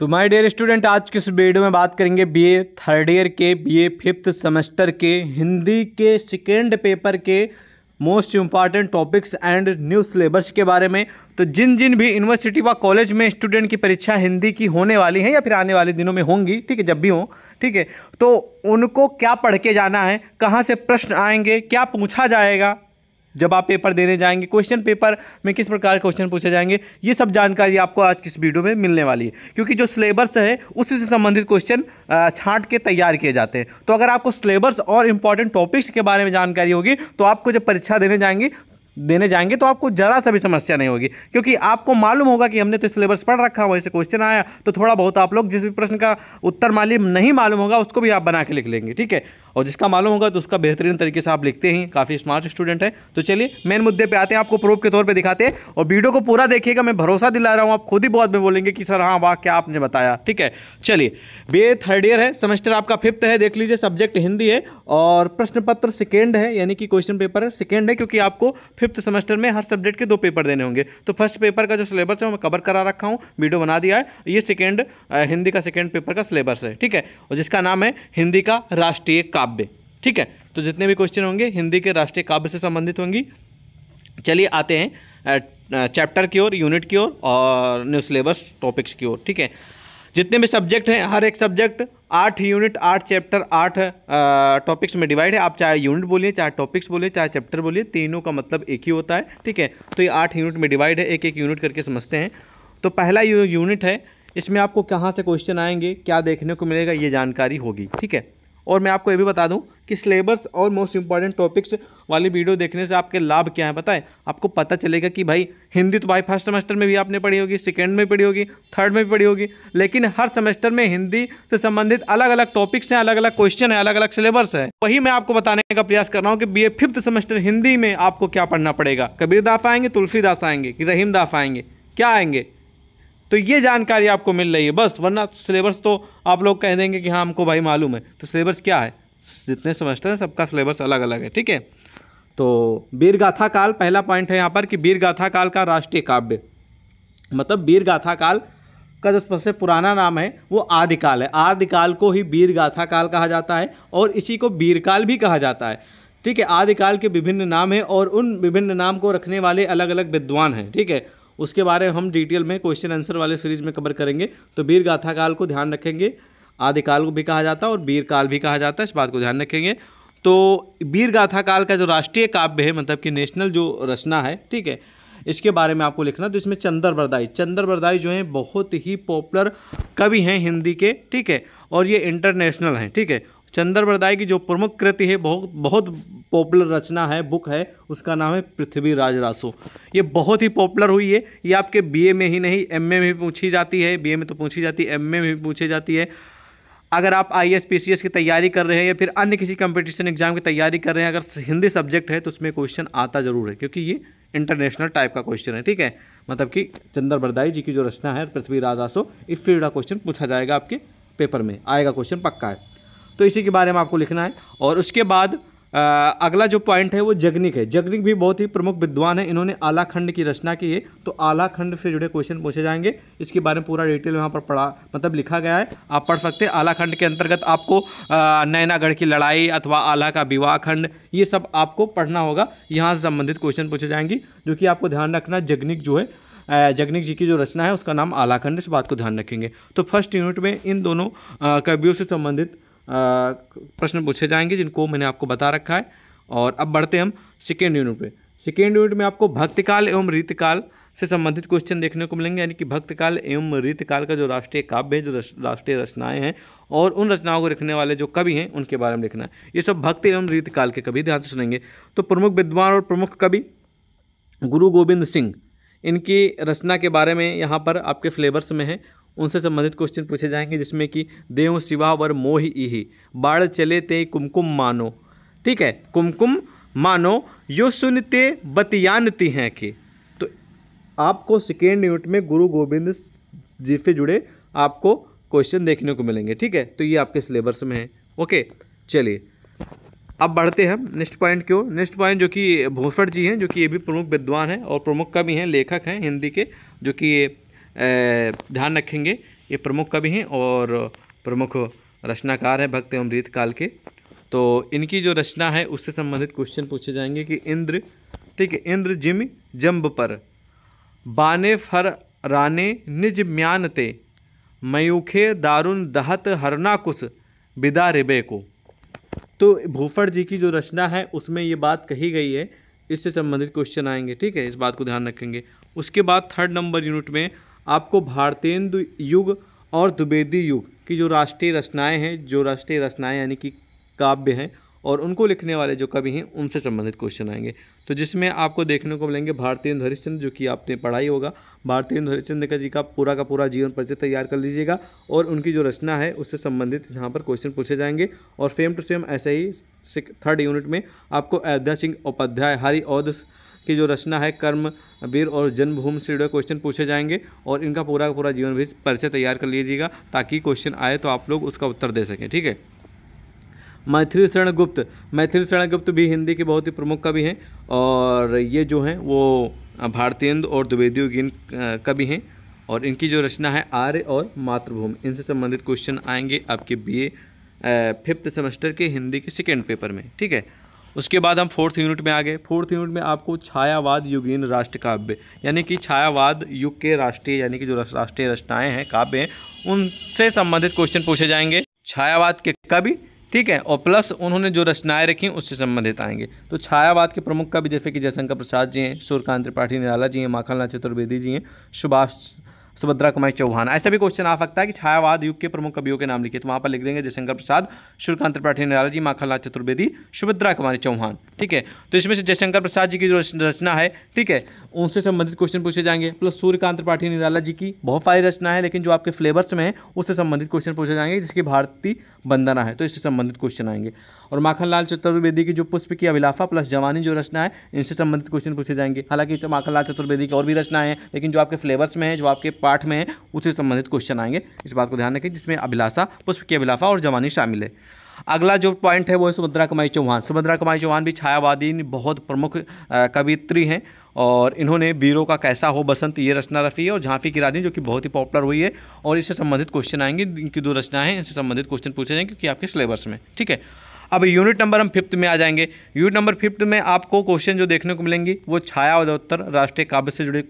तो my dear student आज के इस वीडियो में बात करेंगे बीए थर्ड ईयर के बीए फिफ्थ सेमेस्टर के हिंदी के सेकेंड पेपर के most important topics and new syllabus के बारे में तो जिन जिन भी यूनिवर्सिटी व कॉलेज में स्टूडेंट की परीक्षा हिंदी की होने वाली है या फिर आने वाले दिनों में होंगी ठीक है जब भी हों ठीक है तो उनको क्या पढ़ के जाना है कहाँ से प्रश्न आएंगे क्या पूछा जाएगा जब आप पेपर देने जाएंगे क्वेश्चन पेपर में किस प्रकार के क्वेश्चन पूछे जाएंगे ये सब जानकारी आपको आज किस वीडियो में मिलने वाली है क्योंकि जो सिलेबस है उसी से संबंधित क्वेश्चन छांट के तैयार किए जाते हैं तो अगर आपको सिलेबस और इंपॉर्टेंट टॉपिक्स के बारे में जानकारी होगी तो आपको जब परीक्षा देने जाएंगे देने जाएंगे तो आपको जरा सा भी समस्या नहीं होगी क्योंकि आपको मालूम होगा कि हमने तो सिलेबस पढ़ रखा वहीं से क्वेश्चन आया तो थोड़ा बहुत आप लोग जिस भी प्रश्न का उत्तर मालूम नहीं मालूम होगा उसको भी आप बना के लिख लेंगे ठीक है और जिसका मालूम होगा तो उसका बेहतरीन तरीके से आप लिखते हैं काफ़ी स्मार्ट स्टूडेंट है तो चलिए मेन मुद्दे पर आते हैं आपको प्रूफ के तौर पर दिखाते हैं और वीडियो को पूरा देखिएगा मैं भरोसा दिला रहा हूँ आप खुद ही बहुत में बोलेंगे कि सर हाँ वाह क्या आपने बताया ठीक है चलिए बी थर्ड ईयर है सेमेस्टर आपका फिफ्थ है देख लीजिए सब्जेक्ट हिंदी है और प्रश्न पत्र सेकेंड है यानी कि क्वेश्चन पेपर सेकेंड है क्योंकि आपको फिफ्थ सेमेस्टर में हर सब्जेक्ट के दो पेपर देने होंगे तो फर्स्ट पेपर का जो सिलेबस है वो मैं कवर करा रखा हूँ वीडियो बना दिया है ये सेकेंड हिंदी का सेकेंड पेपर का सिलेबस है ठीक है और जिसका नाम है हिंदी का राष्ट्रीय काव्य ठीक है तो जितने भी क्वेश्चन होंगे हिंदी के राष्ट्रीय काव्य से संबंधित होंगी चलिए आते हैं चैप्टर की ओर यूनिट की ओर और न्यू सिलेबस टॉपिक्स की ओर ठीक है जितने भी सब्जेक्ट हैं हर एक सब्जेक्ट आठ यूनिट आठ चैप्टर आठ टॉपिक्स में डिवाइड है आप चाहे यूनिट बोलिए चाहे टॉपिक्स बोलिए चाहे चैप्टर बोलिए तीनों का मतलब एक ही होता है ठीक है तो ये आठ यूनिट में डिवाइड है एक एक यूनिट करके समझते हैं तो पहला यूनिट है इसमें आपको कहाँ से क्वेश्चन आएंगे क्या देखने को मिलेगा ये जानकारी होगी ठीक है और मैं आपको ये भी बता दूं कि सिलेबस और मोस्ट इंपॉर्टेंट टॉपिक्स वाली वीडियो देखने से आपके लाभ क्या है बताएं आपको पता चलेगा कि भाई हिंदी तो भाई फर्स्ट सेमेस्टर में भी आपने पढ़ी होगी सेकेंड में पढ़ी होगी थर्ड में भी पढ़ी होगी लेकिन हर सेमेस्टर में हिंदी से संबंधित अलग अलग टॉपिक्स हैं अलग अलग क्वेश्चन है अलग अलग सिलेबस है वही मैं आपको बताने का प्रयास कर रहा हूँ कि बी फिफ्थ सेमेस्टर हिंदी में आपको क्या पढ़ना पड़ेगा कबीरदास आएंगे तुलसीदास आएंगे कि रहीमदास आएंगे क्या आएंगे तो ये जानकारी आपको मिल रही है बस वरना सिलेबस तो आप लोग कह देंगे कि हाँ हमको भाई मालूम है तो सिलेबस क्या है जितने सेमेस्टर हैं सबका सिलेबस अलग अलग है ठीक है तो वीर गाथा काल पहला पॉइंट है यहाँ पर कि वीर गाथा काल का राष्ट्रीय काव्य मतलब वीर गाथा काल का जो सबसे पुराना नाम है वो आदिकाल है आदिकाल को ही वीर गाथा काल कहा जाता है और इसी को वीरकाल भी कहा जाता है ठीक है आदिकाल के विभिन्न नाम हैं और उन विभिन्न नाम को रखने वाले अलग अलग विद्वान हैं ठीक है उसके बारे में हम डिटेल में क्वेश्चन आंसर वाले सीरीज में कवर करेंगे तो वीर गाथा काल को ध्यान रखेंगे आदिकाल को भी कहा जाता है और वीर काल भी कहा जाता है इस बात को ध्यान रखेंगे तो वीर गाथा काल का जो राष्ट्रीय काव्य है मतलब कि नेशनल जो रचना है ठीक है इसके बारे में आपको लिखना तो इसमें चंदर बरदाई चंदर बरदाई जो है बहुत ही पॉपुलर कवि हैं हिंदी के ठीक है और ये इंटरनेशनल हैं ठीक है चंद्र बरदाई की जो प्रमुख कृति है बहुत बहुत पॉपुलर रचना है बुक है उसका नाम है पृथ्वी राज रासो ये बहुत ही पॉपुलर हुई है ये आपके बीए में ही नहीं एमए में भी पूछी जाती है बीए में तो पूछी जाती है एमए में भी पूछी जाती है अगर आप आई एस की तैयारी कर रहे हैं या फिर अन्य किसी कंपटीशन एग्जाम की तैयारी कर रहे हैं अगर हिंदी सब्जेक्ट है तो उसमें क्वेश्चन आता ज़रूर है क्योंकि ये इंटरनेशनल टाइप का क्वेश्चन है ठीक है मतलब कि चंद्र बरदाई जी की जो रचना है पृथ्वी राज रासो इस फील्ड का क्वेश्चन पूछा जाएगा आपके पेपर में आएगा क्वेश्चन पक्का है तो इसी के बारे में आपको लिखना है और उसके बाद आ, अगला जो पॉइंट है वो जगनिक है जगनिक भी बहुत ही प्रमुख विद्वान है इन्होंने आलाखंड की रचना की है तो आलाखंड से जुड़े क्वेश्चन पूछे जाएंगे इसके बारे में पूरा डिटेल यहाँ पर पढ़ा मतलब लिखा गया है आप पढ़ सकते हैं आलाखंड के अंतर्गत आपको नैनागढ़ की लड़ाई अथवा आला का विवाह खंड ये सब आपको पढ़ना होगा यहाँ से संबंधित क्वेश्चन पूछे जाएंगे जो कि आपको ध्यान रखना जगनिक जो है जगनिक जी की जो रचना है उसका नाम आलाखंड इस बात को ध्यान रखेंगे तो फर्स्ट यूनिट में इन दोनों कवियों से संबंधित प्रश्न पूछे जाएंगे जिनको मैंने आपको बता रखा है और अब बढ़ते हम सेकेंड यूनिट पे सेकेंड यूनिट में आपको भक्तकाल एवं रीतकाल से संबंधित क्वेश्चन देखने को मिलेंगे यानी कि भक्तकाल एवं रीतकाल का जो राष्ट्रीय काव्य है जो राष्ट्रीय रचनाएं हैं और उन रचनाओं को लिखने वाले जो कवि हैं उनके बारे में लिखना है ये सब भक्त एवं रीतकाल के कवि ध्यान से सुनेंगे तो प्रमुख विद्वान और प्रमुख कवि गुरु गोविंद सिंह इनकी रचना के बारे में यहाँ पर आपके फ्लेवर्स में है उनसे संबंधित क्वेश्चन पूछे जाएंगे जिसमें कि देव शिवा वर मोह इही बाढ़ चले ते कुमकुम मानो ठीक है कुमकुम मानो यो सुनते बतियानती हैं कि तो आपको सेकेंड यूनिट में गुरु गोविंद जी से जुड़े आपको क्वेश्चन देखने को मिलेंगे ठीक है तो ये आपके सिलेबस में है ओके चलिए अब बढ़ते हैं नेक्स्ट पॉइंट क्यों नेक्स्ट पॉइंट जो कि भोसड़ जी हैं जो कि ये भी प्रमुख विद्वान हैं और प्रमुख कवि हैं लेखक हैं हिंदी के जो कि ये ध्यान रखेंगे ये प्रमुख कवि हैं और प्रमुख रचनाकार हैं भक्त एवं रीत काल के तो इनकी जो रचना है उससे संबंधित क्वेश्चन पूछे जाएंगे कि इंद्र ठीक है इंद्र जिम जम्ब पर बाने फर राने निज म्यान ते मयूखे दारुण दहत हरना कुश बिदा रिबे को तो भूफड़ जी की जो रचना है उसमें ये बात कही गई है इससे संबंधित क्वेश्चन आएंगे ठीक है इस बात को ध्यान रखेंगे उसके बाद थर्ड नंबर यूनिट में आपको भारतेंदु युग और द्विवेदी युग की जो राष्ट्रीय रचनाएं हैं जो राष्ट्रीय रचनाएं यानी कि काव्य हैं और उनको लिखने वाले जो कवि हैं उनसे संबंधित क्वेश्चन आएंगे तो जिसमें आपको देखने को मिलेंगे भारतेंद्र हरिश्चंद्र जो कि आपने पढ़ाई होगा भारतेंद्र हरिश्चंद्र का जी का पूरा का पूरा जीवन परिचय तैयार कर लीजिएगा और उनकी जो रचना है उससे संबंधित यहाँ पर क्वेश्चन पूछे जाएंगे और सेम टू सेम ऐसे ही थर्ड यूनिट में आपको अयोध्या सिंह उपाध्याय हरिऔध की जो रचना है कर्म वीर और जन्मभूमि से जुड़े क्वेश्चन पूछे जाएंगे और इनका पूरा का पूरा जीवन भी परिचय तैयार कर लीजिएगा ताकि क्वेश्चन आए तो आप लोग उसका उत्तर दे सकें ठीक है मैथिली शरण गुप्त मैथिली शरण गुप्त भी हिंदी के बहुत ही प्रमुख कवि हैं और ये जो हैं वो भारतीय और द्विवेदी उगिन कवि हैं और इनकी जो रचना है आर्य और मातृभूमि इनसे संबंधित क्वेश्चन आएंगे आपके ए फिफ्थ सेमेस्टर के हिंदी के सेकेंड पेपर में ठीक है उसके बाद हम फोर्थ यूनिट में आ गए फोर्थ यूनिट में आपको छायावाद युगीन राष्ट्र काव्य यानी कि छायावाद युग के राष्ट्रीय यानी कि जो राष्ट्रीय रचनाएं हैं काव्य हैं उनसे संबंधित क्वेश्चन पूछे जाएंगे छायावाद के कवि ठीक है और प्लस उन्होंने जो रचनाएं रखी उससे संबंधित आएंगे तो छायावाद के प्रमुख कवि जैसे कि जयशंकर प्रसाद जी हैं सूर्यकांत त्रिपाठी निराला जी हैं माखनलाल चतुर्वेदी जी हैं सुभाष सुभद्रा कुमारी चौहान ऐसा भी क्वेश्चन आ सकता है कि छायावाद युग के प्रमुख कवियों के नाम लिखे तो वहां पर लिख देंगे जयशंकर प्रसाद सूर्यकांत त्रिपाठी निरालाजी माखनलाल चतुर्वेदी सुभद्रा कुमारी चौहान ठीक है तो इसमें से जयशंकर प्रसाद जी की जो रचना है ठीक है उनसे संबंधित क्वेश्चन पूछे जाएंगे प्लस सूर्यकांत त्रिपाठी निराला जी की बहुत सारी रचना है लेकिन जो आपके फ्लेवर्स में है उससे संबंधित क्वेश्चन पूछे जाएंगे जिसकी भारतीय वंदना है तो इससे संबंधित क्वेश्चन आएंगे और माखनलाल चतुर्वेदी की जो पुष्प की अभिलाफा प्लस जवानी जो रचना है इनसे संबंधित क्वेश्चन पूछे जाएंगे हालांकि तो माखनलाल चतुर्वेदी की और भी रचना है लेकिन जो आपके फ्लेवर्स में है जो आपके पाठ में है उससे संबंधित क्वेश्चन आएंगे इस बात को ध्यान रखें जिसमें अभिलाषा पुष्प की अभिलाषा और जवानी शामिल है अगला जो पॉइंट है वो है सुभद्रा कुमारी चौहान सुभद्रा कुमारी चौहान भी छायावादी बहुत प्रमुख कवित्री हैं और इन्होंने वीरों का कैसा हो बसंत ये रचना रफी है और झांफी की रानी जो कि बहुत ही पॉपुलर हुई है और इससे संबंधित क्वेश्चन आएंगे इनकी दो रचनाएं हैं इनसे संबंधित क्वेश्चन पूछे जाएंगे क्योंकि आपके सिलेबस में ठीक है अब यूनिट नंबर हम फिफ्थ में आ जाएंगे यूनिट नंबर फिफ्थ में आपको क्वेश्चन जो देखने को मिलेंगे वो छाया और उत्तर राष्ट्रीय काव्य से जुड़े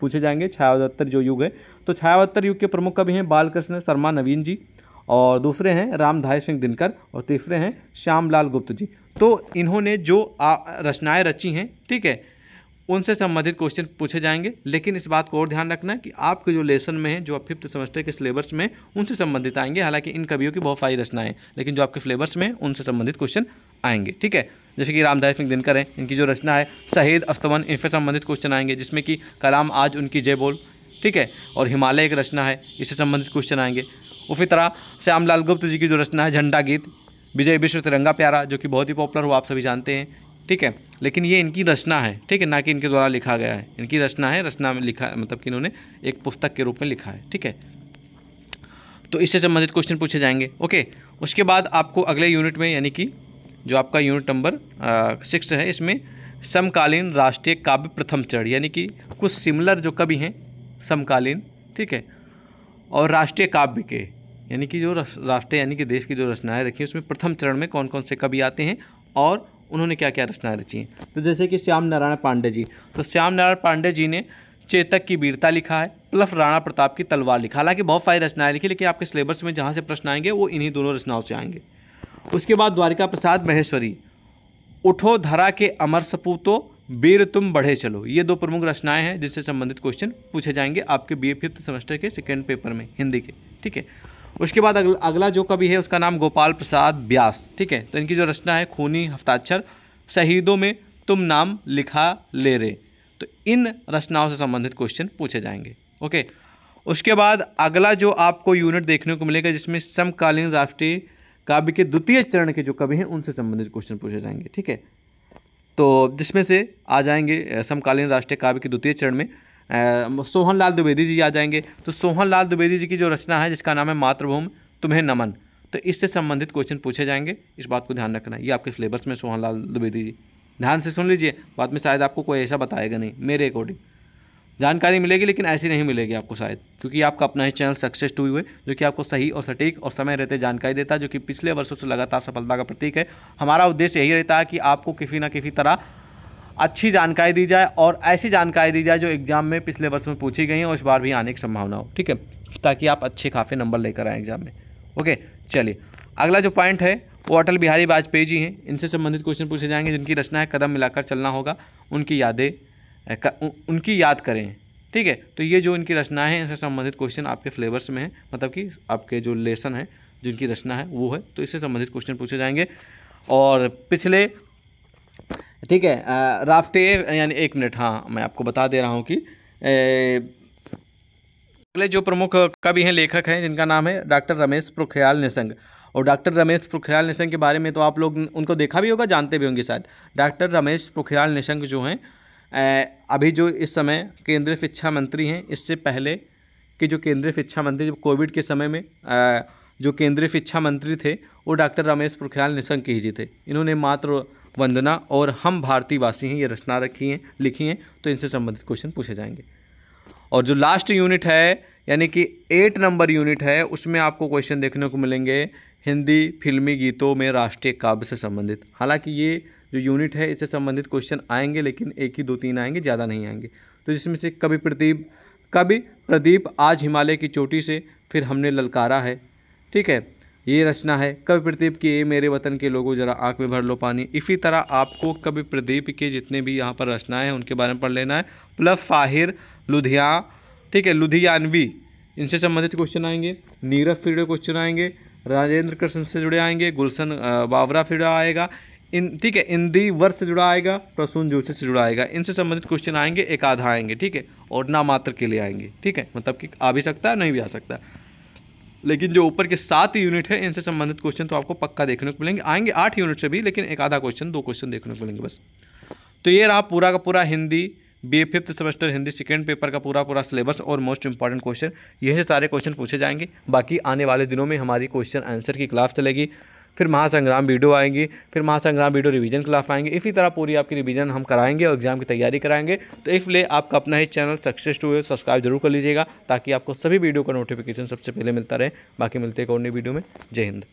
पूछे जाएंगे छायावत्तर जो युग है तो छायावत्तर युग के प्रमुख कवि हैं बालकृष्ण शर्मा नवीन जी और दूसरे हैं रामधाय सिंह दिनकर और तीसरे हैं श्यामलाल गुप्त जी तो इन्होंने जो रचनाएँ रची हैं ठीक है उनसे संबंधित क्वेश्चन पूछे जाएंगे लेकिन इस बात को और ध्यान रखना कि आपके जो लेसन में है जो आप फिफ्थ सेमेस्टर के सिलेबस में उनसे संबंधित आएंगे हालांकि इन कवियों की बहुत सारी रचनाएं लेकिन जो आपके सिलेबस में उनसे संबंधित क्वेश्चन आएंगे ठीक है जैसे कि रामधारी सिंह दिनकर हैं इनकी जो रचना है शहीद अस्तवन इनसे संबंधित क्वेश्चन आएंगे जिसमें कि कलाम आज उनकी जय बोल ठीक है और हिमालय एक रचना है इससे संबंधित क्वेश्चन आएंगे उसी तरह श्यामलाल गुप्त जी की जो रचना है झंडा गीत विजय विश्व तिरंगा प्यारा जो कि बहुत ही पॉपुलर हुआ आप सभी जानते हैं ठीक है लेकिन ये इनकी रचना है ठीक है ना कि इनके द्वारा लिखा गया है इनकी रचना है रचना में लिखा मतलब कि इन्होंने एक पुस्तक के रूप में लिखा है ठीक है तो इससे संबंधित क्वेश्चन पूछे जाएंगे ओके उसके बाद आपको अगले यूनिट में यानी कि जो आपका यूनिट नंबर सिक्स है इसमें समकालीन राष्ट्रीय काव्य प्रथम चरण यानी कि कुछ सिमिलर जो कवि हैं समकालीन ठीक है और राष्ट्रीय काव्य के यानी कि जो राष्ट्रीय यानी कि देश की जो रचनाएं रखी हैं उसमें प्रथम चरण में कौन कौन से कवि आते हैं और उन्होंने क्या क्या रचनाएं रची हैं तो जैसे कि श्याम नारायण पांडे जी तो श्याम नारायण पांडे जी ने चेतक की वीरता लिखा है प्लस राणा प्रताप की तलवार लिखा हालांकि बहुत सारी रचनाएं लिखी लेकिन आपके सिलेबस में जहाँ से प्रश्न आएंगे वो इन्हीं दोनों रचनाओं से आएंगे उसके बाद द्वारिका प्रसाद महेश्वरी उठो धरा के अमर सपूतो वीर तुम बढ़े चलो ये दो प्रमुख रचनाएं हैं जिससे संबंधित क्वेश्चन पूछे जाएंगे आपके बी ए फिफ्थ सेमेस्टर के सेकेंड पेपर में हिंदी के ठीक है उसके बाद अगला अगला जो कवि है उसका नाम गोपाल प्रसाद व्यास ठीक है तो इनकी जो रचना है खूनी हफ्ताक्षर शहीदों में तुम नाम लिखा ले रहे तो इन रचनाओं से संबंधित क्वेश्चन पूछे जाएंगे ओके उसके बाद अगला जो आपको यूनिट देखने को मिलेगा जिसमें समकालीन राष्ट्रीय काव्य के द्वितीय चरण के जो कवि हैं उनसे संबंधित क्वेश्चन पूछे जाएंगे ठीक है तो जिसमें से आ जाएंगे समकालीन राष्ट्रीय काव्य के द्वितीय चरण में सोहन लाल द्विवेदी जी आ जाएंगे तो सोहन लाल द्विवेदी जी की जो रचना है जिसका नाम है मातृभूमि तुम्हें नमन तो इससे संबंधित क्वेश्चन पूछे जाएंगे इस बात को ध्यान रखना ये आपके सिलेबस में सोहन लाल द्विवेदी जी ध्यान से सुन लीजिए बाद में शायद आपको कोई ऐसा बताएगा नहीं मेरे अकॉर्डिंग जानकारी मिलेगी लेकिन ऐसी नहीं मिलेगी आपको शायद क्योंकि आपका अपना ही चैनल सक्सेस टू हुए जो कि आपको सही और सटीक और समय रहते जानकारी देता है जो कि पिछले वर्षों से लगातार सफलता का प्रतीक है हमारा उद्देश्य यही रहता है कि आपको किसी ना किसी तरह अच्छी जानकारी दी जाए और ऐसी जानकारी दी जाए जो एग्ज़ाम में पिछले वर्ष में पूछी गई हैं और इस बार भी आने की संभावना हो ठीक है ताकि आप अच्छे खाफे नंबर लेकर आएँ एग्ज़ाम में ओके चलिए अगला जो पॉइंट है वो अटल बिहारी वाजपेयी जी हैं इनसे संबंधित क्वेश्चन पूछे जाएंगे जिनकी रचना है कदम मिलाकर चलना होगा उनकी यादें उनकी याद करें ठीक है तो ये जो इनकी रचनाएं हैं इससे संबंधित क्वेश्चन आपके फ्लेवर्स में है मतलब कि आपके जो लेसन है जो इनकी रचना है वो है तो इससे संबंधित क्वेश्चन पूछे जाएंगे और पिछले ठीक है राफ्टे यानी एक मिनट हाँ मैं आपको बता दे रहा हूँ कि अगले जो प्रमुख कवि हैं लेखक हैं जिनका नाम है डॉक्टर रमेश प्रोख्याल निसंग और डॉक्टर रमेश पुख्याल निशंक के बारे में तो आप लोग उनको देखा भी होगा जानते भी होंगे शायद डॉक्टर रमेश पुख्याल निशंक जो हैं अभी जो इस समय केंद्रीय शिक्षा मंत्री हैं इससे पहले कि जो केंद्रीय शिक्षा मंत्री जब कोविड के समय में जो केंद्रीय शिक्षा मंत्री थे वो डॉक्टर रमेश पोखरियाल निशंक ही जी थे इन्होंने मात्र वंदना और हम भारतीय वासी हैं ये रचना रखी हैं लिखी हैं तो इनसे संबंधित क्वेश्चन पूछे जाएंगे और जो लास्ट यूनिट है यानी कि एट नंबर यूनिट है उसमें आपको क्वेश्चन देखने को मिलेंगे हिंदी फिल्मी गीतों में राष्ट्रीय काव्य से संबंधित हालांकि ये जो यूनिट है इससे संबंधित क्वेश्चन आएंगे लेकिन एक ही दो तीन आएंगे ज़्यादा नहीं आएंगे तो जिसमें से कभी प्रदीप कभी प्रदीप आज हिमालय की चोटी से फिर हमने ललकारा है ठीक है ये रचना है कवि प्रदीप की ये मेरे वतन के लोगों ज़रा आँख में भर लो पानी इसी तरह आपको कवि प्रदीप के जितने भी यहाँ पर रचनाएं हैं उनके बारे में पढ़ लेना है प्लस फाहिर लुधिया ठीक है लुधियानवी इनसे संबंधित क्वेश्चन आएंगे नीरव फिर क्वेश्चन आएंगे राजेंद्र कृष्ण से जुड़े आएंगे गुलशन बावरा फिर आएगा इन ठीक है हिंदी वर्ष से जुड़ा आएगा प्रसून जोशी से जुड़ा आएगा इनसे संबंधित क्वेश्चन आएंगे एक आधा आएंगे ठीक है और ना मात्र के लिए आएंगे ठीक है मतलब कि आ भी सकता है नहीं भी आ सकता लेकिन जो ऊपर के सात यूनिट है इनसे संबंधित क्वेश्चन तो आपको पक्का देखने को मिलेंगे आएंगे आठ यूनिट से भी लेकिन एक आधा क्वेश्चन दो क्वेश्चन देखने को मिलेंगे बस तो ये रहा पूरा का पूरा Hindi B A fifth semester Hindi second paper का पूरा पूरा सिलेबस और मोस्ट इंपॉर्टेंट क्वेश्चन यही से सारे क्वेश्चन पूछे जाएंगे बाकी आने वाले दिनों में हमारी क्वेश्चन आंसर की क्लास चलेगी फिर महासंग्राम वीडियो आएंगी फिर महासंग्राम वीडियो रिवीजन क्लास आएंगे इसी तरह पूरी आपकी रिवीजन हम कराएंगे और एग्जाम की तैयारी कराएंगे तो इसलिए आपका अपना ही चैनल सक्सेस टू सब्सक्राइब जरूर कर लीजिएगा ताकि आपको सभी वीडियो का नोटिफिकेशन सबसे पहले मिलता रहे बाकी मिलते एक और नई वीडियो में जय हिंद